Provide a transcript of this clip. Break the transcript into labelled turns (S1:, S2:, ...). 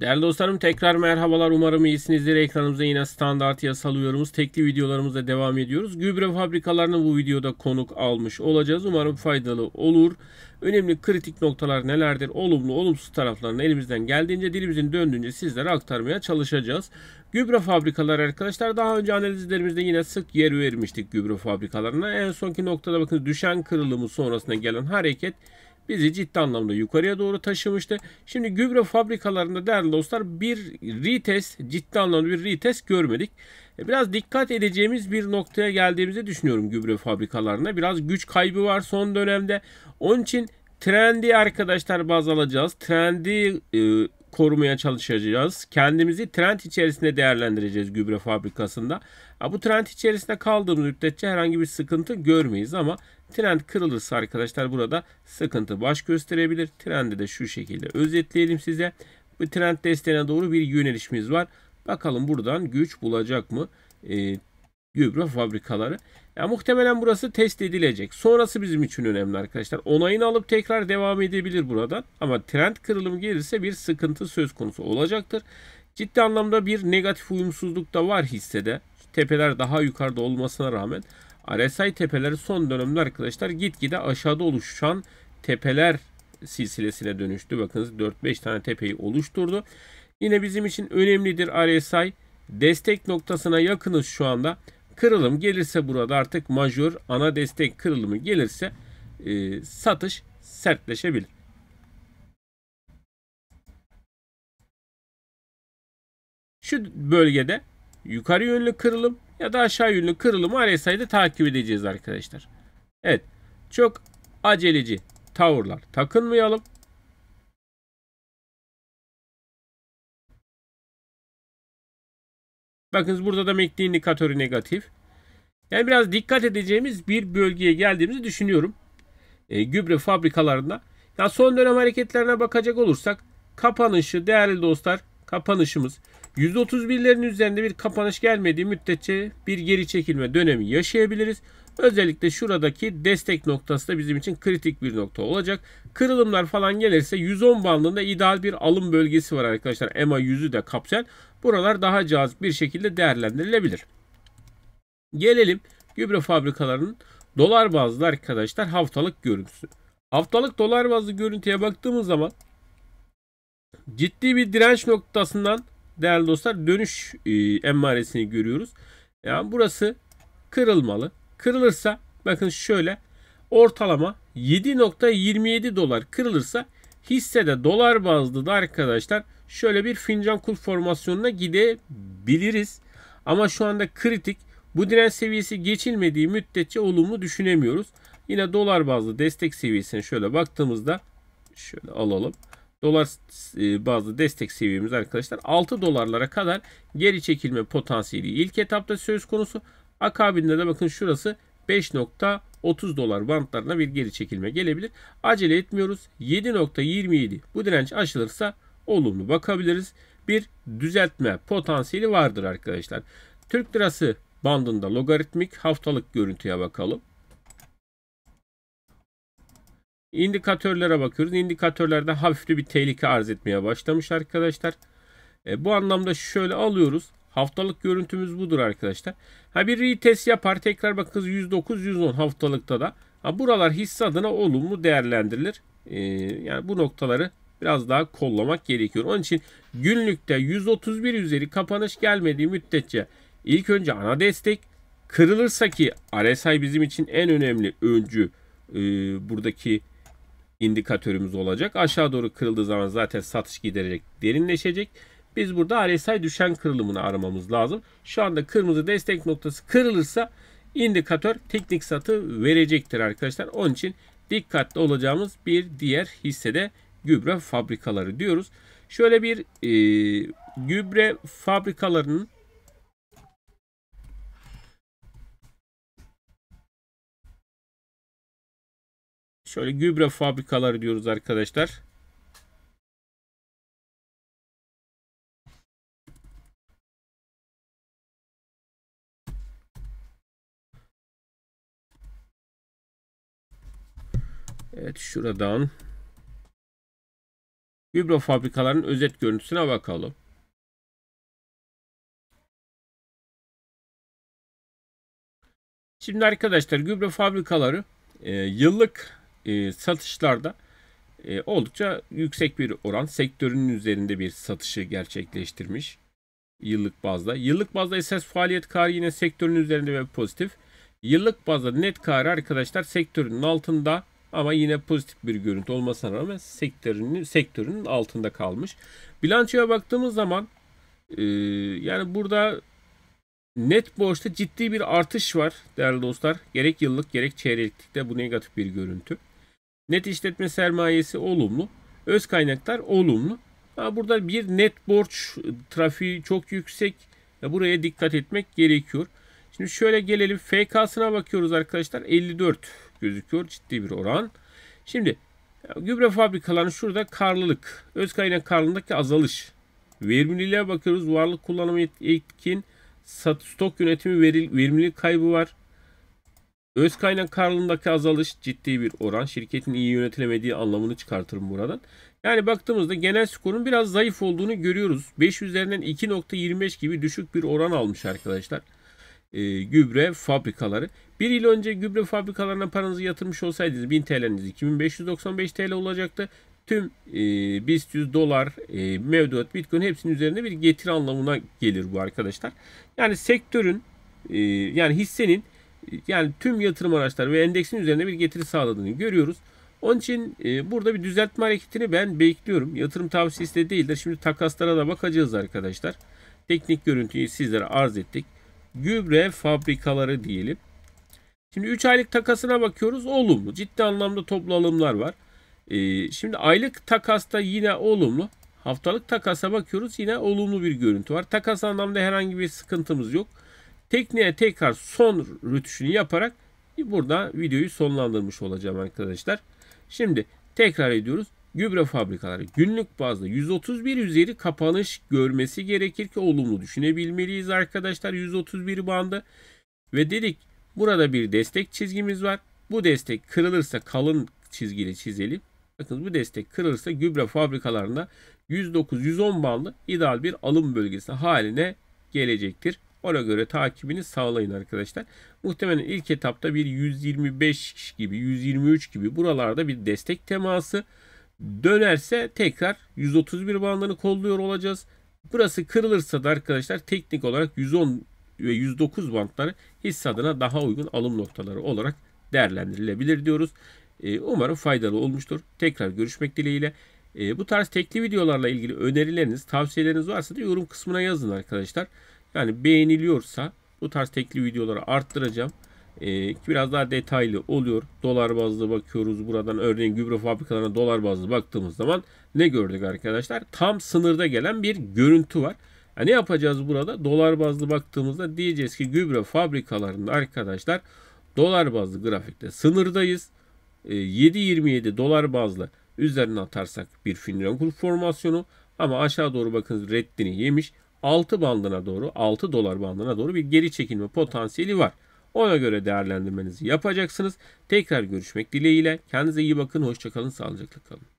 S1: Değerli dostlarım tekrar merhabalar. Umarım iyisinizdir. Ekranımıza yine standart yasal uyarımız, tekli videolarımıza devam ediyoruz. Gübre fabrikalarını bu videoda konuk almış olacağız. Umarım faydalı olur. Önemli kritik noktalar nelerdir? Olumlu, olumsuz taraflarını elimizden geldiğince, dilimizin döndüğünce sizlere aktarmaya çalışacağız. Gübre fabrikaları arkadaşlar daha önce analizlerimizde yine sık yer vermiştik gübre fabrikalarına. En sonki noktada bakın düşen kırılımı sonrasında gelen hareket bizi ciddi anlamda yukarıya doğru taşımıştı. Şimdi gübre fabrikalarında değerli dostlar bir retest ciddi anlamda bir retest görmedik. E, biraz dikkat edeceğimiz bir noktaya geldiğimizi düşünüyorum gübre fabrikalarına. Biraz güç kaybı var son dönemde. Onun için trendi arkadaşlar baz alacağız. Trendi e, korumaya çalışacağız. Kendimizi trend içerisinde değerlendireceğiz gübre fabrikasında. Bu trend içerisinde kaldığımız müddetçe herhangi bir sıkıntı görmeyiz ama trend kırılırsa arkadaşlar burada sıkıntı baş gösterebilir. Trendi de şu şekilde özetleyelim size. Bu trend desteğine doğru bir yönelişimiz var. Bakalım buradan güç bulacak mı? E, gübre fabrikaları. Ya muhtemelen burası test edilecek. Sonrası bizim için önemli arkadaşlar. Onayını alıp tekrar devam edebilir buradan. Ama trend kırılım gelirse bir sıkıntı söz konusu olacaktır. Ciddi anlamda bir negatif uyumsuzluk da var hissede. Tepeler daha yukarıda olmasına rağmen RSI tepeleri son dönemde arkadaşlar gitgide aşağıda oluşan tepeler silsilesine dönüştü. Bakınız 4-5 tane tepeyi oluşturdu. Yine bizim için önemlidir RSI. Destek noktasına yakınız şu anda kırılım gelirse burada artık majör ana destek kırılımı gelirse e, satış sertleşebilir. Şu bölgede yukarı yönlü kırılım ya da aşağı yönlü kırılımı RSI'de takip edeceğiz arkadaşlar. Evet çok aceleci tavırlar takınmayalım. Bakınız burada da MACD indikatörü negatif. Yani biraz dikkat edeceğimiz bir bölgeye geldiğimizi düşünüyorum. E, gübre fabrikalarında. Ya son dönem hareketlerine bakacak olursak kapanışı değerli dostlar kapanışımız %31'lerin üzerinde bir kapanış gelmediği müddetçe bir geri çekilme dönemi yaşayabiliriz. Özellikle şuradaki destek noktası da bizim için kritik bir nokta olacak. Kırılımlar falan gelirse 110 bandında ideal bir alım bölgesi var arkadaşlar. EMA 100'ü de kapsayan. Buralar daha cazip bir şekilde değerlendirilebilir. Gelelim gübre fabrikalarının dolar bazlı arkadaşlar haftalık görüntüsü. Haftalık dolar bazlı görüntüye baktığımız zaman ciddi bir direnç noktasından değerli dostlar dönüş e, emmaresini görüyoruz. Yani burası kırılmalı. Kırılırsa bakın şöyle ortalama 7.27 dolar kırılırsa hissede dolar bazlı da arkadaşlar şöyle bir fincan kul formasyonuna gidebiliriz. Ama şu anda kritik bu direnç seviyesi geçilmediği müddetçe olumlu düşünemiyoruz. Yine dolar bazlı destek seviyesine şöyle baktığımızda şöyle alalım. Dolar e, bazlı destek seviyemiz arkadaşlar 6 dolarlara kadar geri çekilme potansiyeli ilk etapta söz konusu. Akabinde de bakın şurası 5.30 dolar bantlarına bir geri çekilme gelebilir. Acele etmiyoruz. 7.27 bu direnç aşılırsa olumlu bakabiliriz. Bir düzeltme potansiyeli vardır arkadaşlar. Türk lirası bandında logaritmik haftalık görüntüye bakalım. İndikatörlere bakıyoruz. İndikatörlerde hafif bir tehlike arz etmeye başlamış arkadaşlar. E, bu anlamda şöyle alıyoruz. Haftalık görüntümüz budur arkadaşlar. Ha bir retest yapar. Tekrar bakınız 109 110 haftalıkta da. Ha buralar hisse adına olumlu değerlendirilir. Ee, yani bu noktaları biraz daha kollamak gerekiyor. Onun için günlükte 131 üzeri kapanış gelmediği müddetçe ilk önce ana destek kırılırsa ki RSI bizim için en önemli öncü e, buradaki indikatörümüz olacak. Aşağı doğru kırıldığı zaman zaten satış gidererek derinleşecek. Biz burada RSI düşen kırılımını aramamız lazım. Şu anda kırmızı destek noktası kırılırsa indikatör teknik satı verecektir arkadaşlar. Onun için dikkatli olacağımız bir diğer hissede gübre fabrikaları diyoruz. Şöyle bir e, gübre fabrikalarının Şöyle gübre fabrikaları diyoruz arkadaşlar. Evet şuradan gübre fabrikalarının özet görüntüsüne bakalım. Şimdi arkadaşlar gübre fabrikaları e, yıllık e, satışlarda e, oldukça yüksek bir oran sektörünün üzerinde bir satışı gerçekleştirmiş yıllık bazda. Yıllık bazda esas faaliyet karı yine sektörün üzerinde ve pozitif. Yıllık bazda net karı arkadaşlar sektörün altında ama yine pozitif bir görüntü olmasına rağmen sektörünün, sektörünün altında kalmış. Bilançoya baktığımız zaman e, yani burada net borçta ciddi bir artış var değerli dostlar. Gerek yıllık gerek çeyreklikte bu negatif bir görüntü. Net işletme sermayesi olumlu. Öz kaynaklar olumlu. Ha, burada bir net borç trafiği çok yüksek. Ya buraya dikkat etmek gerekiyor. Şimdi şöyle gelelim. FK'sına bakıyoruz arkadaşlar. 54 gözüküyor. Ciddi bir oran. Şimdi gübre fabrikalarının şurada karlılık. Öz kaynak karlılığındaki azalış. Verimliliğe bakıyoruz. Varlık kullanımı etkin. Sat, stok yönetimi veril, verimlilik kaybı var. Öz kaynak karlılığındaki azalış ciddi bir oran. Şirketin iyi yönetilemediği anlamını çıkartırım buradan. Yani baktığımızda genel skorun biraz zayıf olduğunu görüyoruz. 5 üzerinden 2.25 gibi düşük bir oran almış arkadaşlar. E, gübre fabrikaları. Bir yıl önce gübre fabrikalarına paranızı yatırmış olsaydınız 1000 TL'niz 2595 TL olacaktı. Tüm e, BIST 100 dolar, e, mevduat, bitcoin hepsinin üzerinde bir getir anlamına gelir bu arkadaşlar. Yani sektörün e, yani hissenin e, yani tüm yatırım araçları ve endeksin üzerine bir getiri sağladığını görüyoruz. Onun için e, burada bir düzeltme hareketini ben bekliyorum. Yatırım tavsiyesi de değildir. Şimdi takaslara da bakacağız arkadaşlar. Teknik görüntüyü sizlere arz ettik. Gübre fabrikaları diyelim. Şimdi 3 aylık takasına bakıyoruz. Olumlu. Ciddi anlamda toplu alımlar var. Ee, şimdi aylık takasta yine olumlu. Haftalık takasa bakıyoruz. Yine olumlu bir görüntü var. Takas anlamda herhangi bir sıkıntımız yok. Tekneye tekrar son rütüşünü yaparak burada videoyu sonlandırmış olacağım arkadaşlar. Şimdi tekrar ediyoruz. Gübre fabrikaları günlük bazda 131 üzeri kapanış görmesi gerekir ki olumlu düşünebilmeliyiz arkadaşlar 131 bandı. Ve dedik Burada bir destek çizgimiz var. Bu destek kırılırsa kalın çizgili çizelim. Bakın bu destek kırılırsa gübre fabrikalarında 109-110 bandı ideal bir alım bölgesi haline gelecektir. Ona göre takibini sağlayın arkadaşlar. Muhtemelen ilk etapta bir 125 gibi 123 gibi buralarda bir destek teması dönerse tekrar 131 bandını kolluyor olacağız. Burası kırılırsa da arkadaşlar teknik olarak 110 ve 109 bantları hisse adına daha uygun alım noktaları olarak değerlendirilebilir diyoruz. E, umarım faydalı olmuştur. Tekrar görüşmek dileğiyle. E, bu tarz tekli videolarla ilgili önerileriniz, tavsiyeleriniz varsa da yorum kısmına yazın arkadaşlar. Yani beğeniliyorsa bu tarz tekli videoları arttıracağım. E, biraz daha detaylı oluyor. Dolar bazlı bakıyoruz. Buradan örneğin gübre fabrikalarına dolar bazlı baktığımız zaman ne gördük arkadaşlar? Tam sınırda gelen bir görüntü var. Ya ne yapacağız burada? Dolar bazlı baktığımızda diyeceğiz ki gübre fabrikalarında arkadaşlar dolar bazlı grafikte sınırdayız. 7.27 e, dolar bazlı üzerine atarsak bir Finlandiya formasyonu ama aşağı doğru bakın reddini yemiş. 6 bandına doğru 6 dolar bandına doğru bir geri çekilme potansiyeli var. Ona göre değerlendirmenizi yapacaksınız. Tekrar görüşmek dileğiyle. Kendinize iyi bakın. Hoşçakalın. Sağlıcakla kalın.